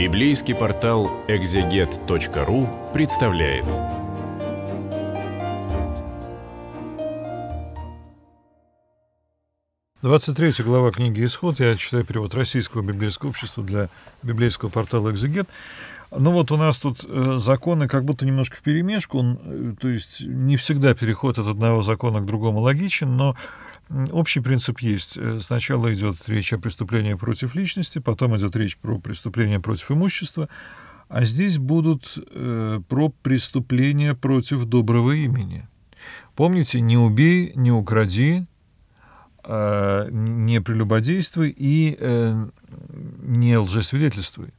Библейский портал экзегет.ру представляет. Двадцать третья глава книги «Исход». Я читаю перевод Российского библейского общества для библейского портала «Экзегет». Ну вот у нас тут э, законы как будто немножко в перемешку, э, то есть не всегда переход от одного закона к другому логичен, но Общий принцип есть. Э, сначала идет речь о преступлении против личности, потом идет речь про преступление против имущества, а здесь будут э, про преступление против доброго имени. Помните, не убей, не укради, э, не прелюбодействуй и э, не лжесвидетельствуй.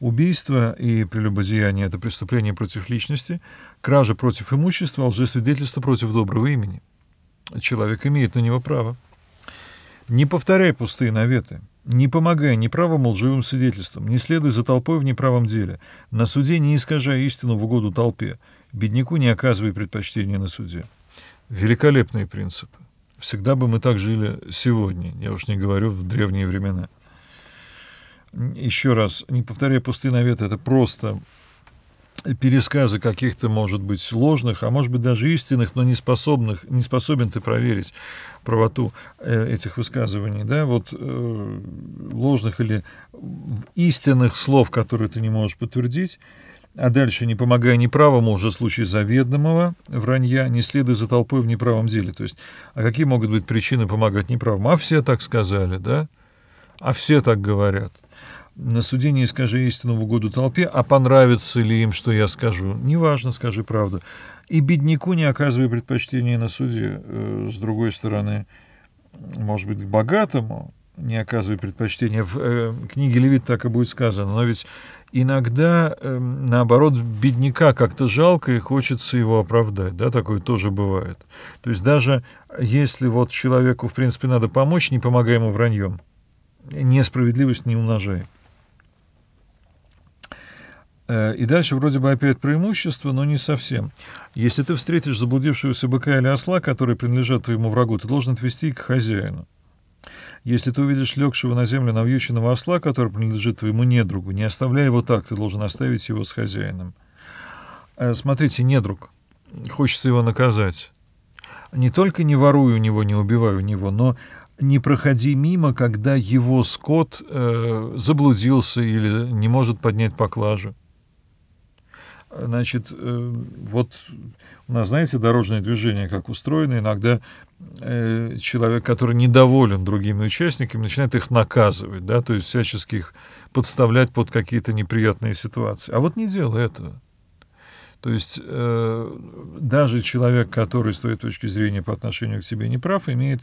Убийство и прелюбодеяние – это преступление против личности, кража против имущества, лжесвидетельство против доброго имени – человек имеет на него право. Не повторяй пустые наветы, не помогай неправым лживым свидетельствам, не следуй за толпой в неправом деле, на суде не искажай истину в угоду толпе, бедняку не оказывай предпочтения на суде. Великолепные принципы. Всегда бы мы так жили сегодня, я уж не говорю в древние времена. Еще раз, не повторяй пустые наветы, это просто пересказы каких-то, может быть, ложных, а может быть, даже истинных, но не, способных, не способен ты проверить правоту э, этих высказываний, да, вот э, ложных или истинных слов, которые ты не можешь подтвердить, а дальше, не помогая неправому, уже случай заведомого вранья, не следуя за толпой в неправом деле. То есть, а какие могут быть причины помогать неправому? А все так сказали, да? А все так говорят на суде не скажи истину в угоду толпе, а понравится ли им, что я скажу, неважно, скажи правду. И бедняку не оказывай предпочтения на суде, э, с другой стороны, может быть, к богатому не оказывай предпочтения. В э, книге Левит так и будет сказано, но ведь иногда, эм, наоборот, бедняка как-то жалко и хочется его оправдать, да, такое тоже бывает. То есть даже если вот человеку, в принципе, надо помочь, не помогай ему враньем, несправедливость не умножай. Э, и дальше вроде бы опять преимущество, но не совсем. Если ты встретишь заблудившегося быка или осла, которые принадлежат твоему врагу, ты должен отвести их к хозяину. Если ты увидишь легшего на землю навьюченного осла, который принадлежит твоему недругу, не оставляй его так, ты должен оставить его с хозяином. Э, смотрите, недруг, хочется его наказать. Не только не воруй у него, не убивай у него, но не проходи мимо, когда его скот э, заблудился или не может поднять поклажу. Значит, э, вот у нас, знаете, дорожное движение как устроено, иногда э, человек, который недоволен другими участниками, начинает их наказывать, да, то есть всячески их подставлять под какие-то неприятные ситуации. А вот не делай этого. То есть э, даже человек, который с твоей точки зрения по отношению к тебе не прав, имеет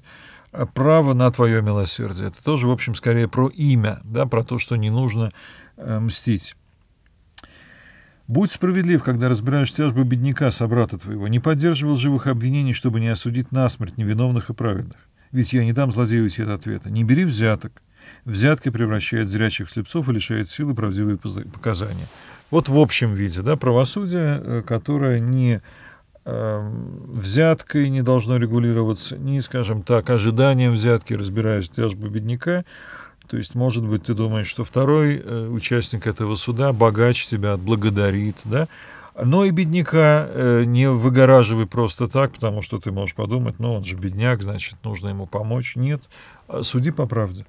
э, право на твое милосердие. Это тоже, в общем, скорее про имя, да, про то, что не нужно э, мстить. Будь справедлив, когда разбираешь тяжбу бедняка, собрата твоего. Не поддерживал живых обвинений, чтобы не осудить насмерть невиновных и праведных. Ведь я не дам злодею уйти ответа. Не бери взяток. Взятка превращает зрячих в слепцов и лишает силы правдивые показания. Вот в общем виде, да, правосудие, э, которое не эм, взяткой не должно регулироваться, не, скажем так, ожиданием взятки, разбираясь в тяжбу бедняка, то есть, может быть, ты думаешь, что второй э, участник этого суда, богач тебя отблагодарит, да? Но и бедняка э, не выгораживай просто так, потому что ты можешь подумать, ну, он же бедняк, значит, нужно ему помочь. Нет, а суди по правде.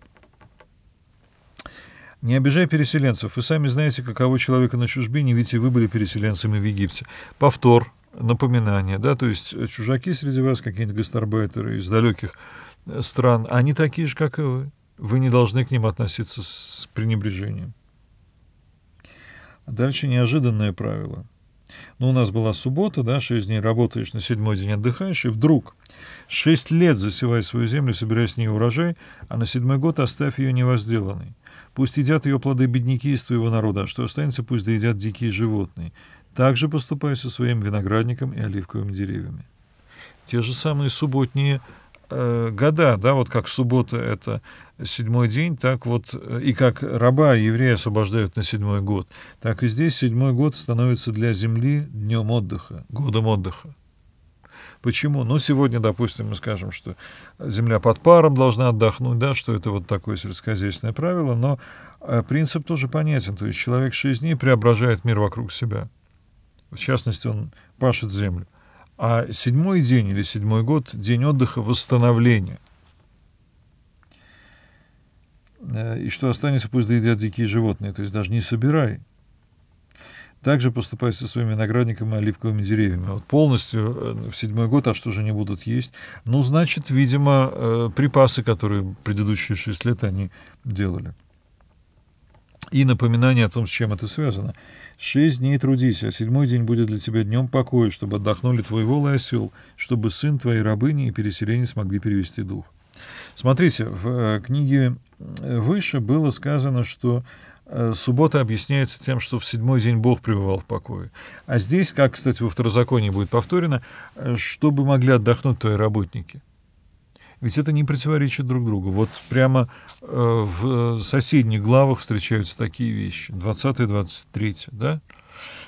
Не обижай переселенцев. Вы сами знаете, каково человека на чужбине, ведь и вы были переселенцами в Египте. Повтор, напоминание, да, то есть э, чужаки среди вас, какие-нибудь гастарбайтеры из далеких стран, они такие же, как и вы вы не должны к ним относиться с пренебрежением. А дальше неожиданное правило. Ну, у нас была суббота, да, шесть дней работаешь, на седьмой день отдыхаешь, и вдруг шесть лет засевай свою землю, собирая с нее урожай, а на седьмой год оставь ее невозделанной. Пусть едят ее плоды бедняки из твоего народа, а что останется, пусть доедят дикие животные. Так же поступай со своим виноградником и оливковыми деревьями. Те же самые субботние Э, года, да, вот как суббота это седьмой день, так вот, э, и как раба еврея освобождают на седьмой год, так и здесь седьмой год становится для земли днем отдыха, годом отдыха. Почему? Ну, сегодня, допустим, мы скажем, что земля под паром должна отдохнуть, да, что это вот такое сельскохозяйственное правило, но э, принцип тоже понятен, то есть человек шесть дней преображает мир вокруг себя. В частности, он пашет землю а седьмой день или седьмой год – день отдыха восстановления. Э, и что останется, пусть доедят дикие животные, то есть даже не собирай. Также поступай со своими наградниками и оливковыми деревьями. Вот полностью э, в седьмой год, а что же не будут есть? Ну, значит, видимо, э, припасы, которые предыдущие шесть лет они делали и напоминание о том, с чем это связано. «Шесть дней трудись, а седьмой день будет для тебя днем покоя, чтобы отдохнули твой вол и осел, чтобы сын твоей рабыни и переселенец могли перевести дух». Смотрите, в э, книге э, выше было сказано, что э, суббота объясняется тем, что в седьмой день Бог пребывал в покое. А здесь, как, кстати, во второзаконии будет повторено, чтобы могли отдохнуть твои работники – ведь это не противоречит друг другу. Вот прямо э, в соседних главах встречаются такие вещи. 20-23, да?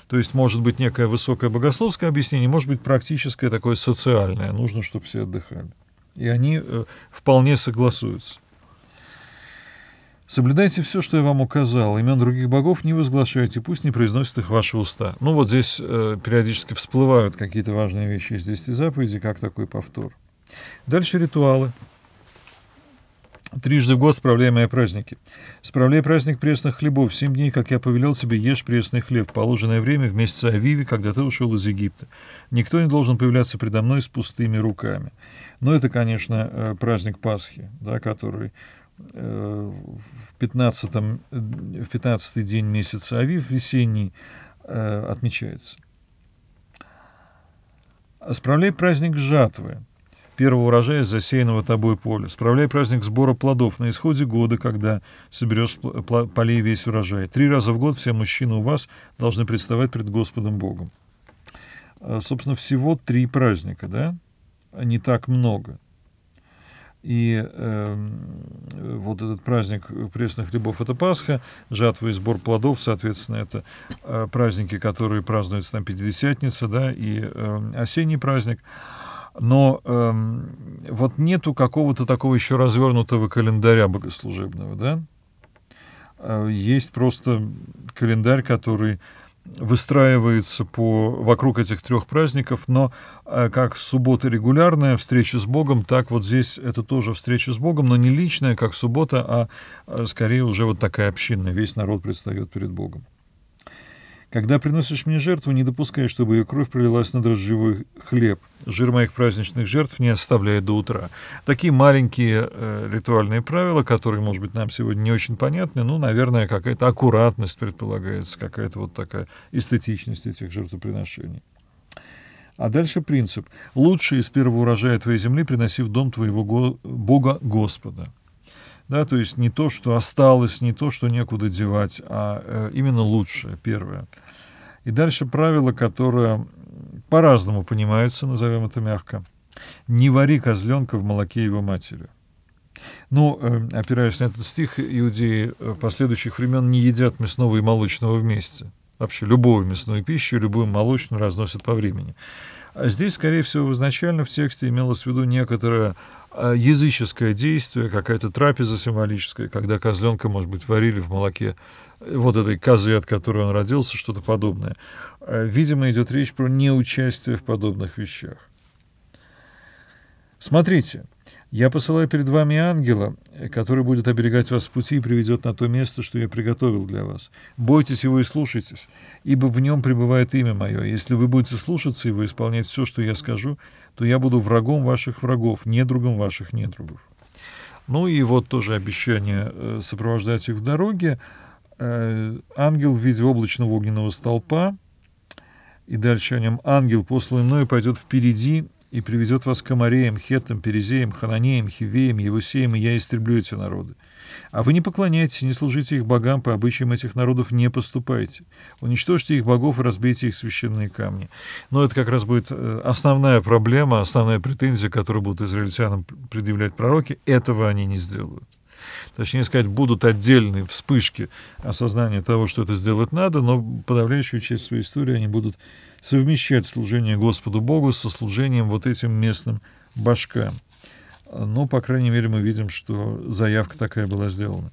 То есть может быть некое высокое богословское объяснение, может быть практическое такое социальное. Нужно, чтобы все отдыхали. И они э, вполне согласуются. Соблюдайте все, что я вам указал. Имен других богов не возглашайте, пусть не произносят их ваши уста. Ну вот здесь э, периодически всплывают какие-то важные вещи из 10 заповедей, как такой повтор. Дальше ритуалы. Трижды в год справляй мои праздники. Справляй праздник пресных хлебов. Семь дней, как я повелел тебе, ешь пресный хлеб. Положенное время в месяце Авиве, когда ты ушел из Египта. Никто не должен появляться предо мной с пустыми руками. Но это, конечно, э, праздник Пасхи, да, который э, в 15, э, в 15 день месяца Авив, весенний, отмечается. Справляй праздник жатвы первого урожая засеянного тобой поля. Справляй праздник сбора плодов на исходе года, когда соберешь полей весь урожай. Три раза в год все мужчины у вас должны представать пред Господом Богом. А, собственно, всего три праздника, да? А не так много. И э, вот этот праздник пресных хлебов – это Пасха, жатва и сбор плодов, соответственно, это э, праздники, которые празднуются там Пятидесятница, да, и э, осенний праздник – но эм, вот нету какого-то такого еще развернутого календаря богослужебного, да? Э, есть просто календарь, который выстраивается по, вокруг этих трех праздников, но э, как суббота регулярная встреча с Богом, так вот здесь это тоже встреча с Богом, но не личная, как суббота, а э, скорее уже вот такая общинная. Весь народ предстает перед Богом. Когда приносишь мне жертву, не допускай, чтобы ее кровь пролилась на дрожжевой хлеб. Жир моих праздничных жертв не оставляй до утра. Такие маленькие э, ритуальные правила, которые, может быть, нам сегодня не очень понятны, ну, наверное, какая-то аккуратность предполагается, какая-то вот такая эстетичность этих жертвоприношений. А дальше принцип. Лучшее из первого урожая твоей земли приноси в дом твоего го Бога Господа да, то есть не то, что осталось, не то, что некуда девать, а э, именно лучшее, первое. И дальше правило, которое по-разному понимается, назовем это мягко. Не вари козленка в молоке его матери. Но, ну, э, опираясь на этот стих, иудеи э, последующих времен не едят мясного и молочного вместе. Вообще любую мясную пищу, любую молочную разносят по времени. А здесь, скорее всего, изначально в тексте имелось в виду некоторое а, языческое действие, какая-то трапеза символическая, когда козленка, может быть, варили в молоке э, вот этой козы, от которой он родился, что-то подобное. А, видимо, идет речь про неучастие в подобных вещах. Смотрите, я посылаю перед вами ангела, который будет оберегать вас в пути и приведет на то место, что я приготовил для вас. Бойтесь его и слушайтесь, ибо в нем пребывает имя мое. Если вы будете слушаться его и исполнять все, что я скажу, то я буду врагом ваших врагов, недругом ваших недругов». Ну и вот тоже обещание э, сопровождать их в дороге. Э, ангел в виде облачного огненного столпа, и дальше о нем ангел, посланный мною, пойдет впереди и приведет вас к Амареям, Хеттам, Перезеям, Хананеям, Хивеям, Евусеям, и я истреблю эти народы. А вы не поклоняйтесь, не служите их богам, по обычаям этих народов не поступайте. Уничтожьте их богов и разбейте их священные камни. Но это как раз будет э, основная проблема, основная претензия, которую будут израильтянам предъявлять пророки. Этого они не сделают. Точнее сказать, будут отдельные вспышки осознания того, что это сделать надо, но подавляющую часть своей истории они будут совмещать служение Господу Богу со служением вот этим местным башкам. Но, по крайней мере, мы видим, что заявка такая была сделана.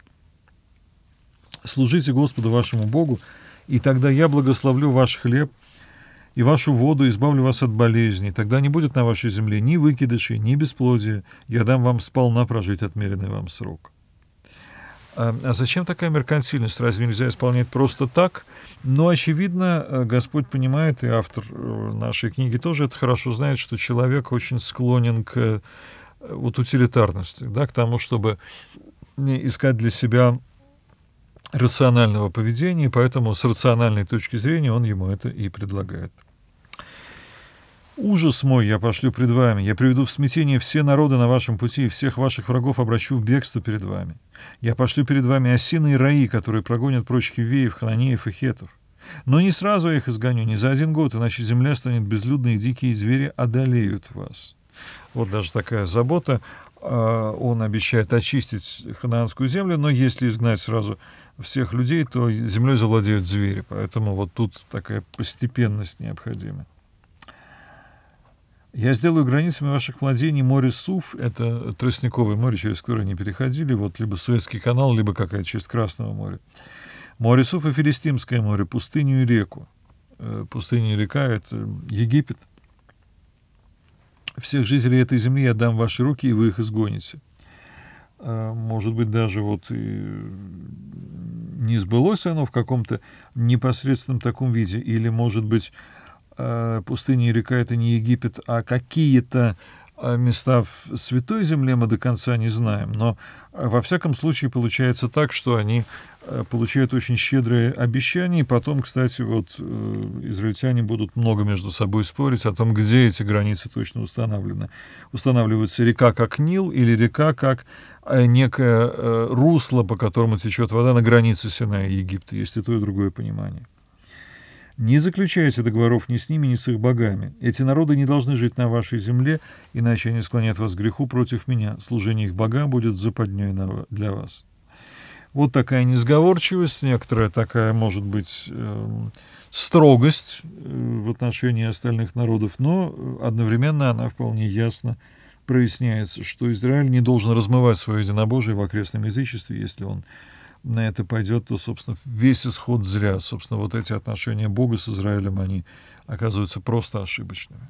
«Служите Господу вашему Богу, и тогда я благословлю ваш хлеб, и вашу воду избавлю вас от болезней. Тогда не будет на вашей земле ни выкидышей, ни бесплодия. Я дам вам сполна прожить отмеренный вам срок». А, а зачем такая меркантильность? Разве нельзя исполнять просто так? Но, ну, очевидно, э, Господь понимает, и автор э, нашей книги тоже это хорошо знает, что человек очень склонен к э, вот, утилитарности, да, к тому, чтобы искать для себя рационального поведения, и поэтому с рациональной точки зрения он ему это и предлагает. Ужас мой я пошлю пред вами, я приведу в смятение все народы на вашем пути, и всех ваших врагов обращу в бегство перед вами. Я пошлю перед вами осины и раи, которые прогонят прочих хивеев, хананеев и хетов. Но не сразу я их изгоню, не за один год, иначе земля станет безлюдной, и дикие звери одолеют вас. Вот даже такая забота. А, он обещает очистить ханаанскую землю, но если изгнать сразу всех людей, то землей завладеют звери. Поэтому вот тут такая постепенность необходима. Я сделаю границами ваших владений море Суф, это тростниковое море, через которое они переходили, вот либо Суэцкий канал, либо какая-то часть Красного моря. Море Суф и Филистимское море, пустыню и реку. Э, пустыня и река — это Египет. Всех жителей этой земли я дам в ваши руки, и вы их изгоните. А, может быть, даже вот и не сбылось оно в каком-то непосредственном таком виде, или, может быть, Э, Пустыни, и река — это не Египет, а какие-то э, места в Святой Земле мы до конца не знаем, но э, во всяком случае получается так, что они получают очень щедрые обещания, и потом, кстати, вот израильтяне будут много между собой спорить о том, где эти границы точно установлены. Устанавливается река как Нил или река как некое русло, по которому течет вода на границе Синая и Египта. Есть и то, и другое понимание. Не заключайте договоров ни с ними, ни с их богами. Эти народы не должны жить на вашей земле, иначе они склонят вас к греху против меня. Служение их богам будет западней для вас. Вот такая несговорчивость, некоторая такая, может быть, эм, строгость э, в отношении остальных народов, но одновременно она вполне ясно проясняется, что Израиль не должен размывать свое единобожие в окрестном язычестве, если он на это пойдет, то, собственно, весь исход зря. Собственно, вот эти отношения Бога с Израилем, они оказываются просто ошибочными.